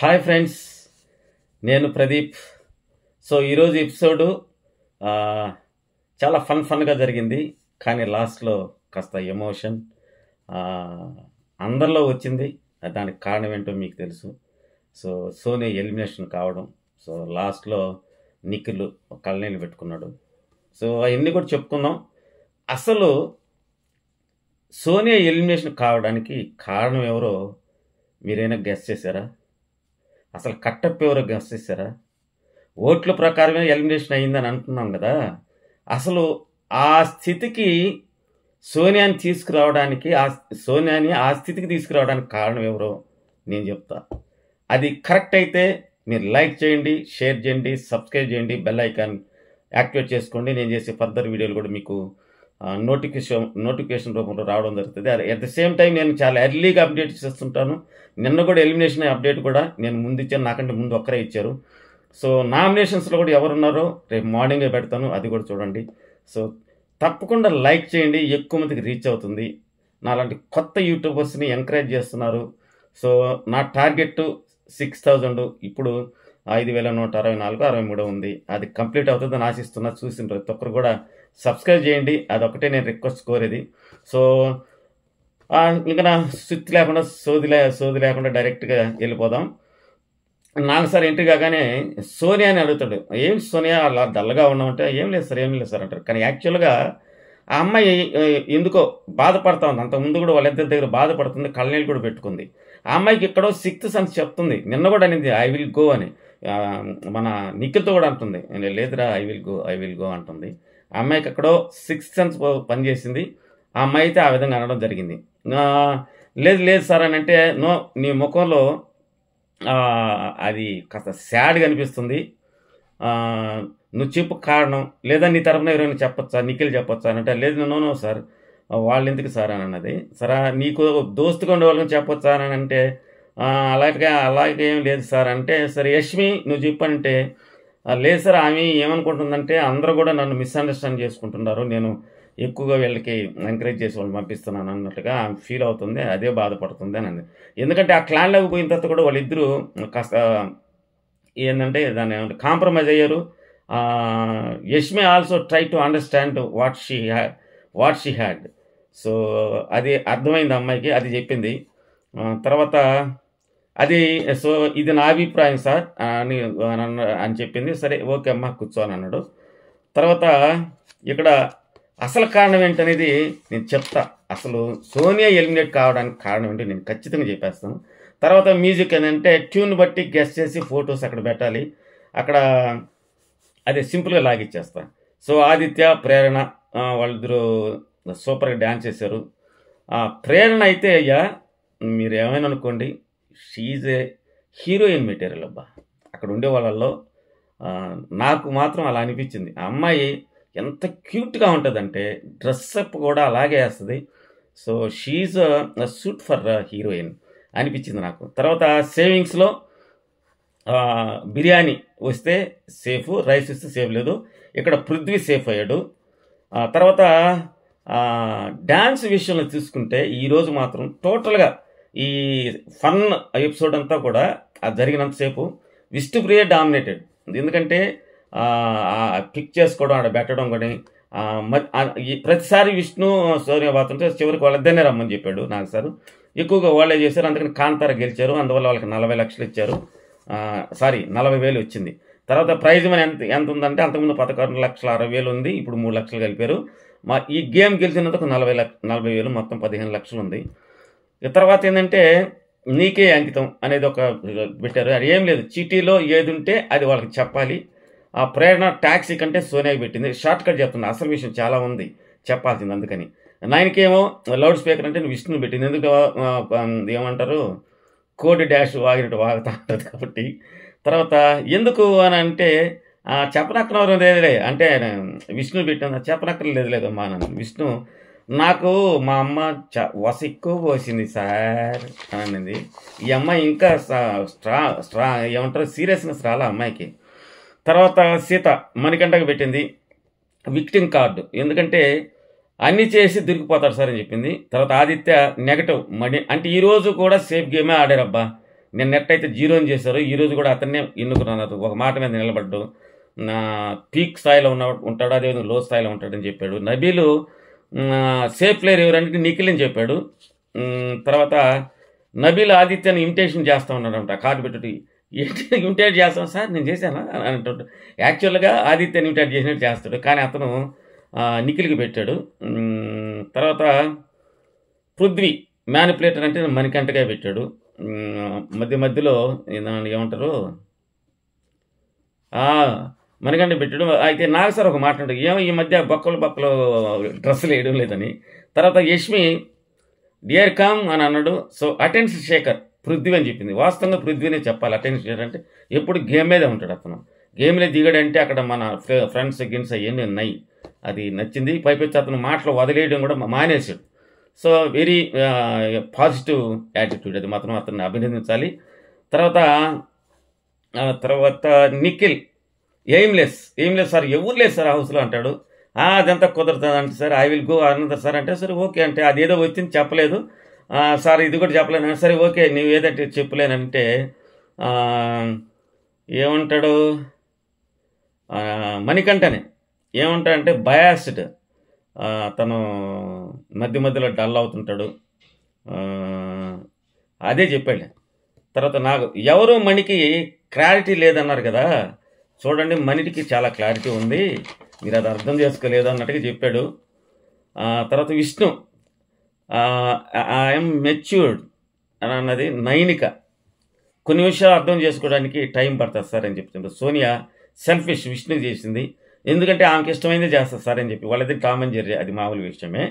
hi friends నేను Pradeep so ఈరోజు episode చాలా ఫన్ ఫన్గా జరిగింది కానీ లాస్ట్లో కాస్త ఎమోషన్ అందరిలో వచ్చింది దానికి కారణం ఏంటో మీకు తెలుసు సో సోనీ ఎలిమినేషన్ కావడం సో లాస్ట్లో నిఖిల్ కళ్ళనీళ్ళు పెట్టుకున్నాడు సో అవన్నీ కూడా చెప్పుకుందాం అసలు సోనియా ఎలిమినేషన్ కావడానికి కారణం ఎవరో మీరైనా గెస్ చేశారా అసలు కట్టప్ప ఎవరు గమనిస్తారా ఓట్ల ప్రకారమే ఎలిమినేషన్ అయిందని అంటున్నాం కదా అసలు ఆ స్థితికి సోనియాని తీసుకురావడానికి ఆ సోనియాని ఆ స్థితికి తీసుకురావడానికి కారణం ఎవరో నేను చెప్తా అది కరెక్ట్ అయితే మీరు లైక్ చేయండి షేర్ చేయండి సబ్స్క్రైబ్ చేయండి బెల్ ఐకాన్ యాక్టివేట్ చేసుకోండి నేను చేసే ఫర్దర్ వీడియోలు కూడా మీకు నోటిఫికేషన్ నోటిఫికేషన్ రూపంలో రావడం జరుగుతుంది అట్ ద సేమ్ టైం నేను చాలా ఎర్లీగా అప్డేట్ చేస్తుంటాను నిన్న కూడా ఎలిమినేషన్ అప్డేట్ కూడా నేను ముందు ఇచ్చాను నాకంటే ముందు ఒక్కరే ఇచ్చారు సో నామినేషన్స్లో కూడా ఎవరున్నారో రేపు మార్నింగే పెడతాను అది కూడా చూడండి సో తప్పకుండా లైక్ చేయండి ఎక్కువ మందికి రీచ్ అవుతుంది నాలాంటి కొత్త యూట్యూబర్స్ని ఎంకరేజ్ చేస్తున్నారు సో నా టార్గెట్ సిక్స్ థౌజండ్ ఇప్పుడు ఐదు వేల నూట అరవై నాలుగు అరవై మూడు ఉంది అది కంప్లీట్ అవుతుందని ఆశిస్తున్నా చూసిన ప్రతి ఒక్కరు కూడా సబ్స్క్రైబ్ చేయండి అదొకటే నేను రిక్వెస్ట్ కోరేది సో ఇంకా నా సుత్తి లేకుండా సోది లే సోది లేకుండా డైరెక్ట్గా వెళ్ళిపోదాం నాన్నసారి ఇంటికి కాగానే సోనియా అని అడుగుతాడు ఏం సోనియా అలా డల్గా ఉన్నామంటే ఏం లేదు సార్ ఏం లేదు సార్ అంటారు కానీ యాక్చువల్గా ఆ అమ్మాయి ఎందుకో బాధపడతా ఉంది అంత ముందు కూడా వాళ్ళిద్దరి దగ్గర బాధపడుతుంది కళ్ళనీళ్ళు కూడా పెట్టుకుంది ఆ అమ్మాయికి ఎక్కడో సిక్త్ సన్స్ చెప్తుంది నిన్న కూడా అనేది ఐ విల్ గో అని మన నిఖిల్తో కూడా అంటుంది లేదురా I will go I will go అంటుంది ఆ అమ్మాయికి ఎక్కడో సిక్స్ సెన్స్ పనిచేసింది ఆ అమ్మాయి అయితే ఆ విధంగా అనడం జరిగింది లేదు లేదు సార్ అని అంటే నో నీ ముఖంలో అది కాస్త శాడ్గా అనిపిస్తుంది నువ్వు చెప్పు కారణం లేదా నీ తరఫున ఎవరైనా చెప్పొచ్చా నిఖిల్ చెప్పొచ్చా అని అంటే లేదు నో నో సార్ వాళ్ళు ఎందుకు సార్ అని అన్నది సరే నీకు దోస్తుగా ఉండేవాళ్ళని చెప్పొచ్చా అని అంటే అలాగే అలాగే ఏం లేదు సార్ అంటే సరే యష్మి నువ్వు చెప్పంటే లేదు సార్ ఆమె ఏమనుకుంటుందంటే అందరూ కూడా నన్ను మిస్అండర్స్టాండ్ చేసుకుంటున్నారు నేను ఎక్కువగా వీళ్ళకి ఎంకరేజ్ చేసి వాళ్ళు పంపిస్తున్నాను అన్నట్టుగా ఫీల్ అవుతుంది అదే బాధపడుతుంది అని ఎందుకంటే ఆ క్లాన్లోకి పోయిన తర్వాత కూడా వాళ్ళిద్దరూ కాస్త ఏంటంటే దాని కాంప్రమైజ్ అయ్యారు Yashmi also try to understand what she ha what she had so అది అర్థమైంది అమ్మాయికి అది చెప్పింది తర్వాత అది సో ఇది నా అభిప్రాయం సార్ అని అని చెప్పింది సరే ఓకే అమ్మా కూర్చోని అన్నాడు తర్వాత ఇక్కడ అసలు కారణం ఏంటనేది నేను చెప్తా అసలు సోనియా ఎలిమినేట్ కావడానికి కారణం ఏంటి నేను ఖచ్చితంగా చెప్పేస్తాను తర్వాత మ్యూజిక్ ఏంటంటే ట్యూన్ బట్టి గెస్ట్ చేసి ఫొటోస్ అక్కడ పెట్టాలి అక్కడ అది సింపుల్గా లాగిచ్చేస్తా సో ఆదిత్య ప్రేరణ వాళ్ళిద్దరు సూపర్గా డ్యాన్స్ చేశారు ప్రేరణ అయితే అయ్యా మీరు ఏమైనా అనుకోండి షీజ్ ఏ హీరోయిన్ మెటీరియల్ అబ్బా అక్కడ ఉండే వాళ్ళల్లో నాకు మాత్రం అలా అనిపించింది ఆ అమ్మాయి ఎంత క్యూట్గా ఉంటుందంటే డ్రెస్అప్ కూడా అలాగే వేస్తుంది so she is suit for heroine అనిపించింది నాకు తర్వాత సేవింగ్స్లో బిర్యానీ వస్తే సేఫ్ రైస్ వస్తే సేఫ్ లేదు ఇక్కడ పృథ్వీ సేఫ్ అయ్యాడు తర్వాత డ్యాన్స్ విషయంలో చూసుకుంటే ఈరోజు మాత్రం టోటల్గా ఈ ఫన్ ఎపిసోడ్ అంతా కూడా జరిగినంతసేపు విష్ణుప్రియ డామినేటెడ్ ఎందుకంటే పిక్ చేసుకోవడం ఆడ పెట్టడం కానీ ప్రతిసారి విష్ణు సౌర్య బాతుంటే చివరికి వాళ్ళిద్దరినే రమ్మని చెప్పాడు నాకు సార్ ఎక్కువగా వాళ్ళే చేశారు అందుకని కాంతార గెలిచారు అందువల్ల వాళ్ళకి నలభై లక్షలు ఇచ్చారు సారీ నలభై వేలు వచ్చింది తర్వాత ప్రైజ్ మనం ఎంత ఎంత ఉందంటే అంతకుముందు పదకొండు లక్షల అరవై వేలు ఉంది ఇప్పుడు మూడు లక్షలు కలిపారు మా ఈ గేమ్ గెలిచినందుకు నలభై లక్ష నలభై వేలు మొత్తం పదిహేను లక్షలు ఉంది తర్వాత ఏంటంటే నీకే అంకితం అనేది ఒక పెట్టారు అది ఏం లేదు చీటీలో ఏది ఉంటే అది వాళ్ళకి చెప్పాలి ఆ ప్రేరణ ట్యాక్సీ కంటే సోనియా పెట్టింది షార్ట్ కట్ చెప్తుంది అసలు విషయం చాలా ఉంది చెప్పాల్సింది అందుకని నాయనకేమో లౌడ్ స్పీకర్ అంటే విష్ణుని పెట్టింది ఎందుకు ఏమంటారు కోడి డాష్ వాగినట్టు వాగుతా ఉంటుంది కాబట్టి తర్వాత ఎందుకు అని అంటే చెప్పనక్కన లేదులే అంటే విష్ణు పెట్టిన లేదు లేదు నన్ను విష్ణు నాకు మా అమ్మ చ వస ఎక్కువ పోసింది సార్ అనింది ఈ అమ్మాయి ఇంకా స్ట్రా స్ట్రా ఏమంటారు సీరియస్నెస్ రాలా అమ్మాయికి తర్వాత సీత మణికంటకు పెట్టింది విక్టింగ్ కార్డు ఎందుకంటే అన్ని చేసి దొరికిపోతాడు సార్ అని చెప్పింది తర్వాత ఆదిత్య నెగటివ్ మణి అంటే ఈరోజు కూడా సేఫ్ గేమే ఆడారబ్బా నేను నెట్ అయితే జీరోని చేశారు ఈరోజు కూడా అతన్నే ఎన్నుకున్నాను ఒక మాట మీద నిలబడ్డు నా పీక్ స్థాయిలో ఉన్న ఉంటాడు అదేవిధంగా లో స్థాయిలో ఉంటాడని చెప్పాడు నబీలు సేఫ్ ప్లేయర్ ఎవరంటే నిఖిల్ అని చెప్పాడు తర్వాత నబీల్ ఆదిత్యని ఇమిటేషన్ చేస్తూ ఉన్నాడంట కార్డు ఏంటి ఇమిటేట్ చేస్తాం సార్ నేను చేశాను అని యాక్చువల్గా ఆదిత్యని ఇమిటేట్ చేసినట్టు చేస్తాడు కానీ అతను నిఖిల్కి పెట్టాడు తర్వాత పృథ్వీ మ్యానిపులేటర్ అంటే మణికంటగా పెట్టాడు మధ్య మధ్యలో ఏమంటారు మనగండి పెట్టడం అయితే నాగసార్ ఒక మాట ఉంటుంది ఏమో ఈ మధ్య బొక్కలు బొక్కలు డ్రెస్సులు వేయడం లేదని తర్వాత యష్మి డియర్ కామ్ అని అన్నాడు సో అటెన్షన్ శేఖర్ పృథ్వీ అని చెప్పింది వాస్తవంగా పృథ్వీనే చెప్పాలి అటెన్షన్ శేఖర్ అంటే ఎప్పుడు గేమ్ మీదే ఉంటాడు అతను గేమ్లో దిగాడంటే అక్కడ మన ఫ్రెండ్స్ గేమ్స్ అవన్నీ ఉన్నాయి అది నచ్చింది పైపొచ్చి అతను మాటలు వదిలేయడం కూడా మానేశాడు సో వెరీ పాజిటివ్ యాటిట్యూడ్ అది మాత్రం అతన్ని అభినందించాలి తర్వాత తర్వాత నిఖిల్ ఏం లేస్ ఏం లేదు సార్ ఎవరు లేదు సార్ హౌస్లో అంటాడు అదంతా కుదరుతుంది అంటే సార్ ఐ విల్ గో అనంతర్ సార్ అంటే సరే ఓకే అంటే అది ఏదో వచ్చింది చెప్పలేదు సార్ ఇది కూడా చెప్పలేను సరే ఓకే నువ్వు ఏదంటే చెప్పలేనంటే ఏమంటాడు మణికంఠనే ఏమంటాడంటే బయాస్డ్ తను మధ్య మధ్యలో డల్ అవుతుంటాడు అదే చెప్పాడు తర్వాత నాకు ఎవరు మణికి క్లారిటీ లేదన్నారు కదా చూడండి మనిటికి చాలా క్లారిటీ ఉంది మీరు అది అర్థం చేసుకోలేదు అన్నట్టుగా చెప్పాడు తర్వాత విష్ణు ఐఎమ్ మెచ్యూర్డ్ అని అన్నది నైనిక కొన్ని విషయాలు అర్థం చేసుకోవడానికి టైం పడుతుంది సార్ అని చెప్తుంటారు సోనియా సెల్ఫిష్ విష్ణు చేసింది ఎందుకంటే ఆమెకి ఇష్టమైంది చేస్తారు సార్ అని చెప్పి వాళ్ళది టామ్ అండ్ అది మామూలు విషయమే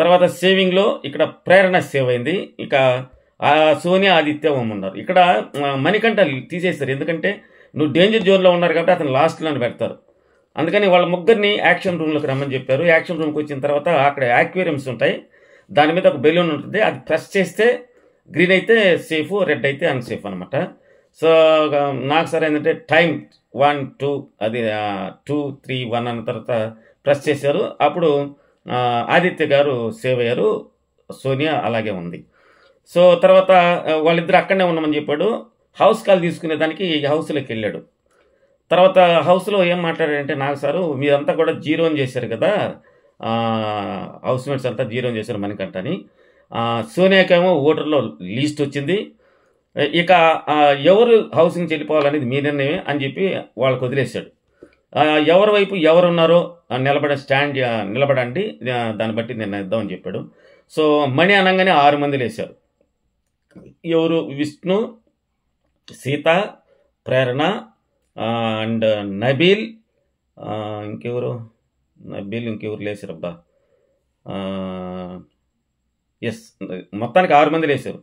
తర్వాత సేవింగ్లో ఇక్కడ ప్రేరణ సేవ్ అయింది ఇక సోనియా ఆదిత్యం ఉన్నారు ఇక్కడ మణికంఠ తీసేస్తారు ఎందుకంటే నువ్వు డేంజర్ జోన్లో ఉన్నారు కాబట్టి అతను లాస్ట్లో పెడతారు అందుకని వాళ్ళ ముగ్గురిని యాక్షన్ రూమ్లోకి రమ్మని చెప్పారు యాక్షన్ రూమ్కి వచ్చిన తర్వాత అక్కడ యాక్వేరియమ్స్ ఉంటాయి దాని మీద ఒక బెలూన్ ఉంటుంది అది ప్రెస్ చేస్తే గ్రీన్ అయితే సేఫ్ రెడ్ అయితే అన్సేఫ్ అనమాట సో నాకు సరే ఏంటంటే టైం వన్ టూ అది టూ త్రీ వన్ అన్న తర్వాత ప్రెస్ చేశారు అప్పుడు ఆదిత్య గారు సేవ్ అయ్యారు సోనియా అలాగే ఉంది సో తర్వాత వాళ్ళిద్దరు అక్కడనే ఉన్నామని చెప్పాడు హౌస్ కాల్ తీసుకునేదానికి హౌస్లోకి వెళ్ళాడు తర్వాత హౌస్లో ఏం మాట్లాడారంటే నాకు సారు మీరంతా కూడా అని చేశారు కదా హౌస్ మేట్స్ అంతా అని చేశారు మనకంటని సోనియాకేమో ఓటర్లో లీస్ట్ వచ్చింది ఇక ఎవరు హౌసింగ్ వెళ్ళిపోవాలనేది మీ నిర్ణయమే అని చెప్పి వాళ్ళకు వదిలేశాడు ఎవరి వైపు ఎవరున్నారో నిలబడ స్టాండ్ నిలబడండి దాన్ని బట్టి నిర్ణయిద్దామని చెప్పాడు సో మణి అనగానే ఆరు మంది లేశారు ఎవరు విష్ణు సీత ప్రేరణ అండ్ నబీల్ ఇంకెవరు నబీల్ ఇంకెవరు లేచారబ్బా ఎస్ మొత్తానికి ఆరు మంది లేచారు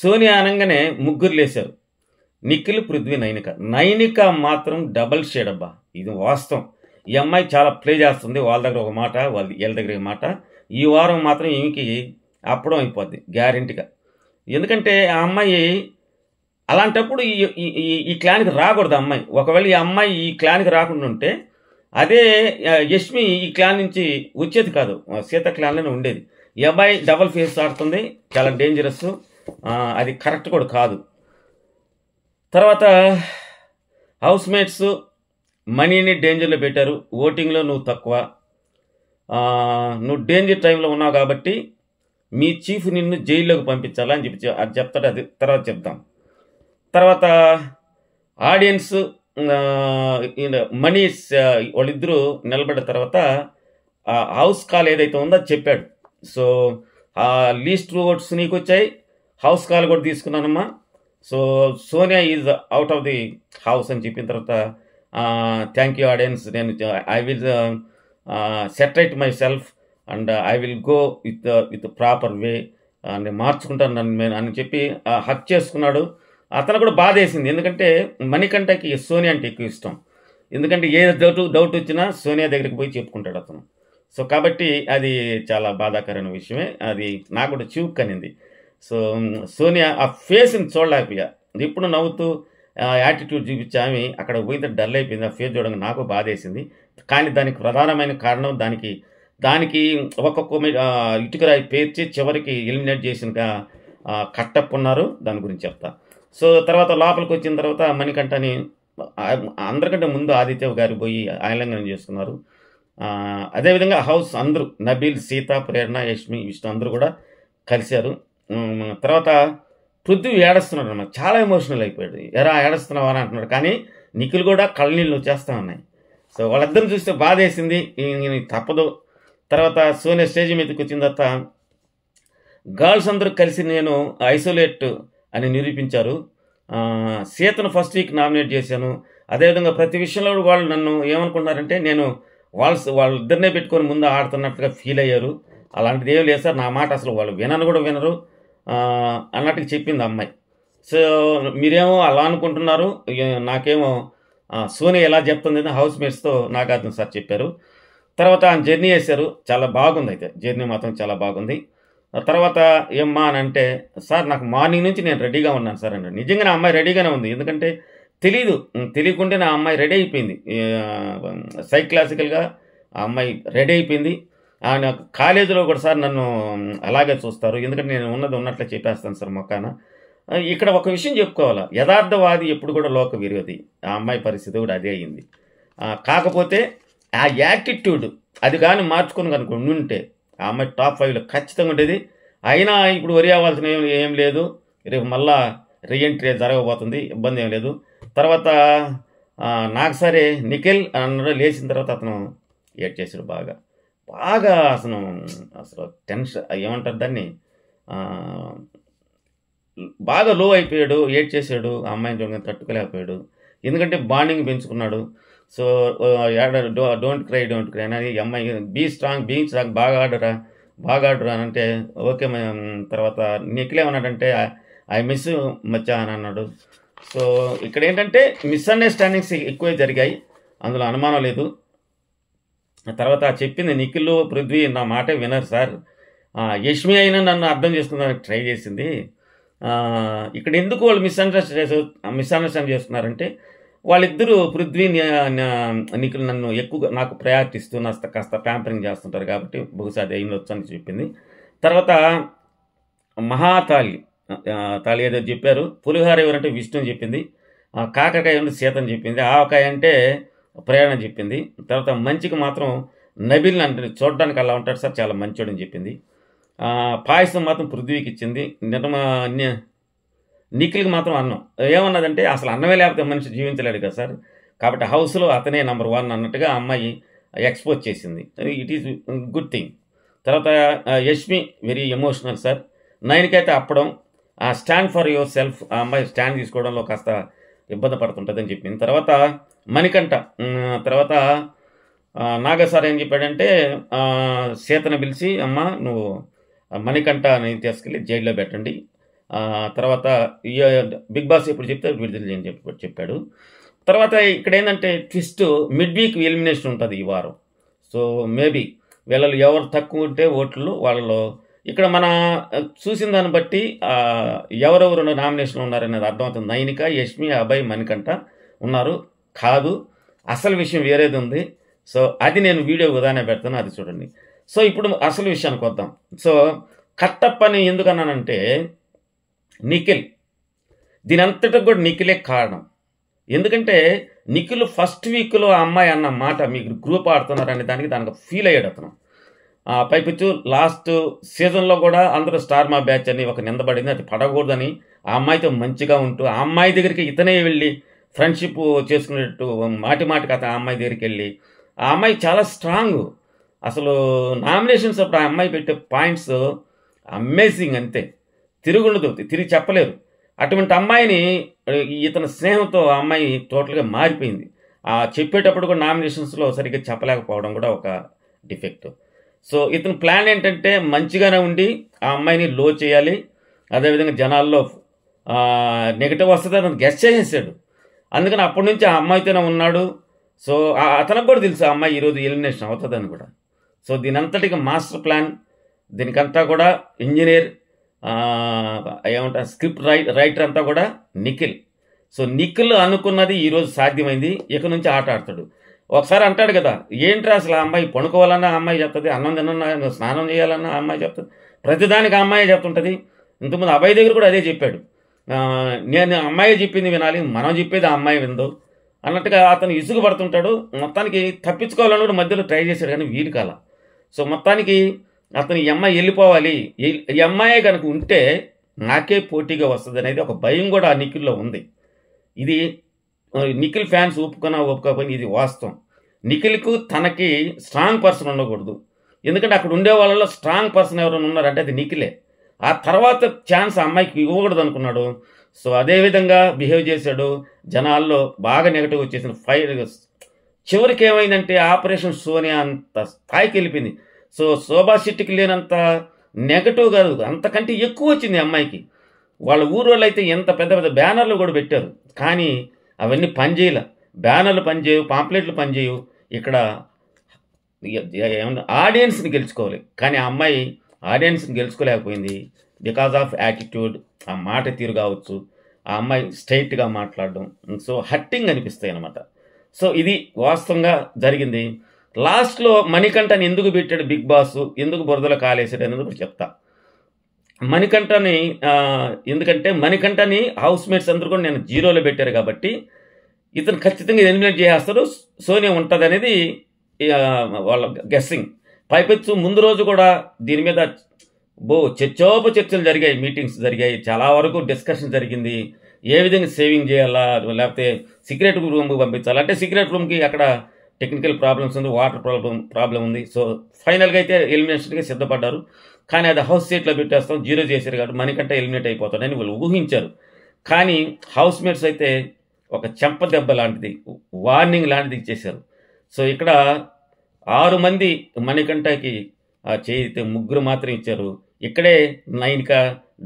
సోనియా అనగానే ముగ్గురు లేచారు నిఖిల్ పృథ్వీ నైనిక నైనిక మాత్రం డబల్ షేడ్ అబ్బా ఇది వాస్తవం ఈ అమ్మాయి చాలా ప్లే చేస్తుంది వాళ్ళ దగ్గర ఒక మాట వాళ్ళ వీళ్ళ దగ్గర ఒక మాట ఈ వారం మాత్రం ఈమెకి అప్పడం అయిపోద్ది గ్యారెంటీగా ఎందుకంటే ఆ అమ్మాయి అలాంటప్పుడు ఈ ఈ క్లాన్కి రాకూడదు అమ్మాయి ఒకవేళ ఈ అమ్మాయి ఈ క్లాన్కి రాకుండా ఉంటే అదే యష్మి ఈ క్లాన్ నుంచి వచ్చేది కాదు సీత క్లాన్లోనే ఉండేది ఈ అబ్బాయి డబల్ ఫేస్ ఆడుతుంది చాలా డేంజరస్ అది కరెక్ట్ కూడా కాదు తర్వాత హౌస్ మేట్స్ మనీని డేంజర్లో పెట్టారు ఓటింగ్లో నువ్వు తక్కువ నువ్వు డేంజర్ టైంలో ఉన్నావు కాబట్టి మీ చీఫ్ నిన్ను జైల్లోకి పంపించాలని చెప్పి అది చెప్తాడు అది తర్వాత చెప్తాం తర్వాత ఆడియన్స్ మనీ వాళ్ళిద్దరూ నిలబడిన తర్వాత ఆ హౌస్ కాల్ ఏదైతే ఉందో చెప్పాడు సో ఆ లీస్ట్ ఓట్స్ నీకు వచ్చాయి హౌస్ కాల్ కూడా తీసుకున్నానమ్మా so Sonia is out of the house అని చెప్పిన తర్వాత థ్యాంక్ యూ ఆడియన్స్ నేను I will separate myself and I will go with with proper way నేను మార్చుకుంటాను నన్ను నేను అని చెప్పి హక్ చేసుకున్నాడు అతను కూడా బాధేసింది ఎందుకంటే మణికంఠకి సోనియా అంటే ఎక్కువ ఇష్టం ఎందుకంటే ఏ డౌట్ డౌట్ వచ్చినా సోనియా దగ్గరికి పోయి చెప్పుకుంటాడు అతను సో కాబట్టి అది చాలా బాధాకరమైన విషయమే అది నాకు కూడా కనింది సో సోనియా ఆ ఫేస్ని చూడలేకపోయా ఎప్పుడు నవ్వుతూ యాటిట్యూడ్ చూపించామి అక్కడ పోయితే డల్ అయిపోయింది ఆ ఫేస్ చూడడం నాకు బాధేసింది కానీ దానికి ప్రధానమైన కారణం దానికి దానికి ఒక్కొక్క ఇటుకరాయి పేర్చి చివరికి ఎలిమినేట్ చేసిన కట్టప్ ఉన్నారు దాని గురించి చెప్తాను సో తర్వాత లోపలికి వచ్చిన తర్వాత మణికంఠని అందరికంటే ముందు ఆదిత్య గారు పోయి ఆయలంగనం చేసుకున్నారు అదేవిధంగా హౌస్ అందరూ నబీల్ సీత ప్రేరణ యష్మి విష్ణు అందరూ కూడా కలిశారు తర్వాత పృథ్వీ ఏడుస్తున్నాడు అనమాట చాలా ఎమోషనల్ అయిపోయాడు ఎరా ఏడుస్తున్నావా అని అంటున్నాడు కానీ నిఖిల్ కూడా కళ్ళనీళ్ళు వచ్చేస్తా ఉన్నాయి సో వాళ్ళిద్దరిని చూస్తే బాధ వేసింది తప్పదు తర్వాత సోనియా స్టేజ్ మీదకి వచ్చిన తర్వాత గర్ల్స్ అందరూ కలిసి నేను ఐసోలేట్ అని నిరూపించారు సీతను ఫస్ట్ వీక్ నామినేట్ చేశాను అదేవిధంగా ప్రతి విషయంలో వాళ్ళు నన్ను ఏమనుకున్నారంటే నేను వాళ్ళు వాళ్ళిద్దరినే పెట్టుకొని ముందు ఆడుతున్నట్టుగా ఫీల్ అయ్యారు అలాంటిది ఏం లేదు సార్ నా మాట అసలు వాళ్ళు వినను కూడా వినరు అన్నట్టుగా చెప్పింది అమ్మాయి సో మీరేమో అలా అనుకుంటున్నారు నాకేమో సోని ఎలా చెప్తుంది హౌస్ మేట్స్తో నాగార్జున సార్ చెప్పారు తర్వాత జర్నీ చేశారు చాలా బాగుంది అయితే జర్నీ మాత్రం చాలా బాగుంది తర్వాత ఏమ్మా అని అంటే సార్ నాకు మార్నింగ్ నుంచి నేను రెడీగా ఉన్నాను సార్ అంటే నిజంగా నా అమ్మాయి రెడీగానే ఉంది ఎందుకంటే తెలీదు తెలియకుంటే నా అమ్మాయి రెడీ అయిపోయింది సైక్లాసికల్గా ఆ అమ్మాయి రెడీ అయిపోయింది ఆయన కాలేజీలో కూడా సార్ నన్ను అలాగే చూస్తారు ఎందుకంటే నేను ఉన్నది ఉన్నట్లే చెప్పేస్తాను సార్ మొక్కాన ఇక్కడ ఒక విషయం చెప్పుకోవాలా యథార్థవాది ఎప్పుడు కూడా లోక విరోధి ఆ అమ్మాయి పరిస్థితి కూడా అదే అయింది కాకపోతే ఆ యాటిట్యూడ్ అది కానీ మార్చుకుని కనుక ఉండుంటే ఆ అమ్మాయి టాప్ ఫైవ్లో ఖచ్చితంగా ఉండేది అయినా ఇప్పుడు వరి అవ్వాల్సిన ఏం ఏం లేదు రేపు మళ్ళా రీఎంట్రీ జరగబోతుంది ఇబ్బంది ఏం లేదు తర్వాత నాకు సరే నిఖిల్ అన్నాడు లేచిన తర్వాత అతను ఏడ్ చేశాడు బాగా బాగా అసలు అసలు టెన్షన్ ఏమంటారు దాన్ని బాగా లో అయిపోయాడు ఏడ్ చేశాడు ఆ అమ్మాయిని తట్టుకోలేకపోయాడు ఎందుకంటే బాండింగ్ పెంచుకున్నాడు so don't cry don't cry అని అమ్మాయి బీ స్ట్రాంగ్ బీ స్ట్రాంగ్ బాగా ఆడరా బాగా ఆడరా అని అంటే ఓకే తర్వాత నీకులేమన్నాడంటే ఐ మిస్ మచ్చా అని అన్నాడు సో ఇక్కడ ఏంటంటే మిస్అండర్స్టాండింగ్స్ ఎక్కువే జరిగాయి అందులో అనుమానం లేదు తర్వాత చెప్పింది నిఖిల్ పృథ్వీ నా మాట వినరు సార్ యష్మి అయినా నన్ను అర్థం చేసుకుందానికి ట్రై చేసింది ఇక్కడ ఎందుకు వాళ్ళు మిస్అండర్స్టాండ్ మిస్అండర్స్టాండ్ చేస్తున్నారంటే వాళ్ళిద్దరూ పృథ్వీ నీకు నన్ను ఎక్కువగా నాకు ప్రయారిటీ ఇస్తూ నా కాస్త ప్యాంపరింగ్ చేస్తుంటారు కాబట్టి బహుశా అది అయిందొచ్చు అని చెప్పింది తర్వాత మహాతాళి తాళి ఏదో చెప్పారు పులిహార ఎవరంటే విష్ణు అని చెప్పింది కాకరకాయ ఏమంటే సీత అని చెప్పింది ఆవకాయ అంటే ప్రయాణం చెప్పింది తర్వాత మంచికి మాత్రం నబిల్ అంటే చూడడానికి అలా ఉంటాడు సార్ చాలా మంచోడు అని చెప్పింది పాయసం మాత్రం పృథ్వీకి ఇచ్చింది నిర్మ నిఖిల్కి మాత్రం అన్నం ఏమన్నదంటే అసలు అన్నమే లేకపోతే మనిషి జీవించలేడు కదా సార్ కాబట్టి హౌస్లో అతనే నెంబర్ వన్ అన్నట్టుగా అమ్మాయి ఎక్స్పోజ్ చేసింది ఇట్ ఈస్ గుడ్ థింగ్ తర్వాత యష్మి వెరీ ఎమోషనల్ సార్ నైన్కైతే అప్పడం ఆ స్టాండ్ ఫర్ యువర్ సెల్ఫ్ ఆ అమ్మాయి స్టాండ్ తీసుకోవడంలో కాస్త ఇబ్బంది పడుతుంటుందని చెప్పింది తర్వాత మణికంఠ తర్వాత నాగసార్ ఏం చెప్పాడంటే సీతను పిలిచి అమ్మ నువ్వు మణికంఠ నేను తీసుకెళ్ళి జైల్లో పెట్టండి తర్వాత బిగ్ బాస్ ఎప్పుడు చెప్తే విడుదల చేయని చెప్పి చెప్పాడు తర్వాత ఇక్కడ ఏంటంటే ట్విస్ట్ మిడ్ వీక్ ఎలిమినేషన్ ఉంటుంది ఈ వారం సో మేబీ వీళ్ళు ఎవరు తక్కువ ఉంటే ఓట్లు వాళ్ళలో ఇక్కడ మన చూసిన దాన్ని బట్టి ఎవరెవరు నామినేషన్లు ఉన్నారనేది అర్థమవుతుంది నైనిక యష్మి అభయ్ మణికంఠ ఉన్నారు కాదు అసలు విషయం వేరేది ఉంది సో అది నేను వీడియో ఉదాహరణ పెడతాను అది చూడండి సో ఇప్పుడు అసలు విషయానికి వద్దాం సో కట్టప్పని ఎందుకన్నానంటే నిఖిల్ దీని అంతటా కూడా నిఖిలే కారణం ఎందుకంటే నిఖిల్ ఫస్ట్ వీక్లో ఆ అమ్మాయి అన్న మాట మీకు గ్రూప్ ఆడుతున్నారనే దానికి దానికి ఫీల్ అయ్యాడు అతను పైపిచ్చు లాస్ట్ సీజన్లో కూడా అందరూ స్టార్ మా బ్యాచ్ అని ఒక నిందపడింది అది పడకూడదని ఆ అమ్మాయితో మంచిగా ఉంటూ ఆ అమ్మాయి దగ్గరికి ఇతనే వెళ్ళి ఫ్రెండ్షిప్ చేసుకునేట్టు మాటి మాటికి అతను ఆ అమ్మాయి దగ్గరికి వెళ్ళి ఆ అమ్మాయి చాలా స్ట్రాంగ్ అసలు నామినేషన్స్ అప్పుడు ఆ అమ్మాయి పెట్టే పాయింట్స్ అమేజింగ్ అంతే తిరుగుండదు తిరిగి చెప్పలేరు అటువంటి అమ్మాయిని ఇతని స్నేహంతో ఆ అమ్మాయి టోటల్గా మారిపోయింది ఆ చెప్పేటప్పుడు కూడా నామినేషన్స్లో సరిగ్గా చెప్పలేకపోవడం కూడా ఒక డిఫెక్ట్ సో ఇతని ప్లాన్ ఏంటంటే మంచిగానే ఉండి ఆ అమ్మాయిని లో చేయాలి అదేవిధంగా జనాల్లో నెగిటివ్ వస్తుంది అతను గెస్ట్ చేసేసాడు అందుకని అప్పటి నుంచి ఆ అమ్మాయితోనే ఉన్నాడు సో అతనికి కూడా తెలుసు ఆ అమ్మాయి ఈరోజు ఎలిమినేషన్ అవుతుందని కూడా సో దీని మాస్టర్ ప్లాన్ దీనికంతా కూడా ఇంజనీర్ ఏమంటారు స్క్రిప్ట్ రై రైటర్ అంతా కూడా నిఖిల్ సో నిఖిల్ అనుకున్నది ఈరోజు సాధ్యమైంది ఇక నుంచి ఆట ఆడతాడు ఒకసారి అంటాడు కదా ఏంట్రా అసలు ఆ అమ్మాయి పడుకోవాలన్నా అమ్మాయి చెప్తుంది అన్నం తినన్నా స్నానం చేయాలన్నా అమ్మాయి చెప్తుంది ప్రతిదానికి అమ్మాయి చెప్తుంటుంది ఇంతకుముందు అబ్బాయి దగ్గర కూడా అదే చెప్పాడు నేను అమ్మాయి చెప్పింది వినాలి మనం చెప్పేది ఆ అమ్మాయి విందు అన్నట్టుగా అతను ఇసుగు పడుతుంటాడు మొత్తానికి తప్పించుకోవాలని కూడా మధ్యలో ట్రై చేశాడు కానీ వీలు సో మొత్తానికి అతను ఈ అమ్మాయి వెళ్ళిపోవాలి ఈ అమ్మాయే కనుక ఉంటే నాకే పోటీగా వస్తుంది అనేది ఒక భయం కూడా ఆ నిఖిల్లో ఉంది ఇది నిఖిల్ ఫ్యాన్స్ ఒప్పుకున్నా ఒప్పుకోకపోయినా ఇది వాస్తవం నిఖిల్కు తనకి స్ట్రాంగ్ పర్సన్ ఉండకూడదు ఎందుకంటే అక్కడ ఉండే వాళ్ళలో స్ట్రాంగ్ పర్సన్ ఎవరైనా ఉన్నారంటే అది నిఖిలే ఆ తర్వాత ఛాన్స్ అమ్మాయికి ఇవ్వకూడదు అనుకున్నాడు సో అదేవిధంగా బిహేవ్ చేశాడు జనాల్లో బాగా నెగిటివ్ వచ్చేసిన ఫైర్ చివరికి ఏమైందంటే ఆపరేషన్ సోనియా అంత స్థాయికి వెళ్ళిపోయింది సో శోభా శెట్టికి లేనంత నెగటివ్ కాదు అంతకంటే ఎక్కువ వచ్చింది అమ్మాయికి వాళ్ళ ఊరోళ్ళు అయితే ఎంత పెద్ద పెద్ద బ్యానర్లు కూడా పెట్టారు కానీ అవన్నీ పనిచేయలే బ్యానర్లు పనిచేయవు పాంప్లెట్లు పనిచేయవు ఇక్కడ ఆడియన్స్ని గెలుచుకోవాలి కానీ ఆ అమ్మాయి ఆడియన్స్ని గెలుచుకోలేకపోయింది బికాజ్ ఆఫ్ యాటిట్యూడ్ ఆ మాట తీరు కావచ్చు ఆ అమ్మాయి స్ట్రైట్గా మాట్లాడడం సో హట్టింగ్ అనిపిస్తాయి అనమాట సో ఇది వాస్తవంగా జరిగింది లాస్ట్లో మణికంఠని ఎందుకు పెట్టాడు బిగ్ బాస్ ఎందుకు బురదలో కాలేశాడు అనేది చెప్తా మణికంఠని ఎందుకంటే మణికంఠని హౌస్ మేట్స్ అందరూ కూడా నేను జీరోలో పెట్టారు కాబట్టి ఇతను ఖచ్చితంగా ఎలిమినేట్ చేసేస్తారు సోనియా ఉంటుంది అనేది వాళ్ళ గెస్సింగ్ పైపెచ్చు ముందు రోజు కూడా దీని మీద బో చర్చోప చర్చలు జరిగాయి మీటింగ్స్ జరిగాయి చాలా వరకు డిస్కషన్ జరిగింది ఏ విధంగా సేవింగ్ చేయాలా లేకపోతే సీక్రెట్ రూమ్కి పంపించాలా అంటే సీక్రెట్ రూమ్కి అక్కడ టెక్నికల్ ప్రాబ్లమ్స్ ఉంది వాటర్ ప్రాబ్లం ప్రాబ్లం ఉంది సో ఫైనల్గా అయితే ఎలిమినేషన్కి సిద్ధపడ్డారు కానీ అది హౌస్ సీట్లో పెట్టేస్తాం జీరో చేశారు కాబట్టి మనకంటే ఎలిమినేట్ అయిపోతాడని వాళ్ళు ఊహించారు కానీ హౌస్ మేట్స్ అయితే ఒక చెంప దెబ్బ లాంటిది వార్నింగ్ లాంటిది ఇచ్చేశారు సో ఇక్కడ ఆరు మంది మణికంఠకి చేయితే ముగ్గురు మాత్రం ఇచ్చారు ఇక్కడే నైన్కా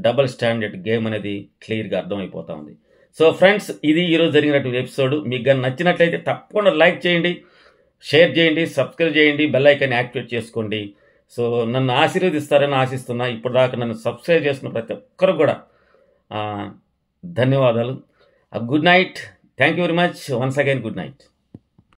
డబల్ స్టాండర్డ్ గేమ్ అనేది క్లియర్గా అర్థమైపోతా ఉంది సో ఫ్రెండ్స్ ఇది ఈరోజు జరిగినటువంటి ఎపిసోడ్ మీకు కానీ నచ్చినట్లయితే తప్పకుండా లైక్ చేయండి షేర్ చేయండి సబ్స్క్రైబ్ చేయండి బెల్ ఐకాన్ యాక్టివేట్ చేసుకోండి సో నన్ను ఆశీర్వదిస్తారని ఆశిస్తున్నా ఇప్పుడు దాకా నన్ను సబ్స్క్రైబ్ చేసిన ప్రతి ఒక్కరు కూడా ధన్యవాదాలు good night thank you very much once again good night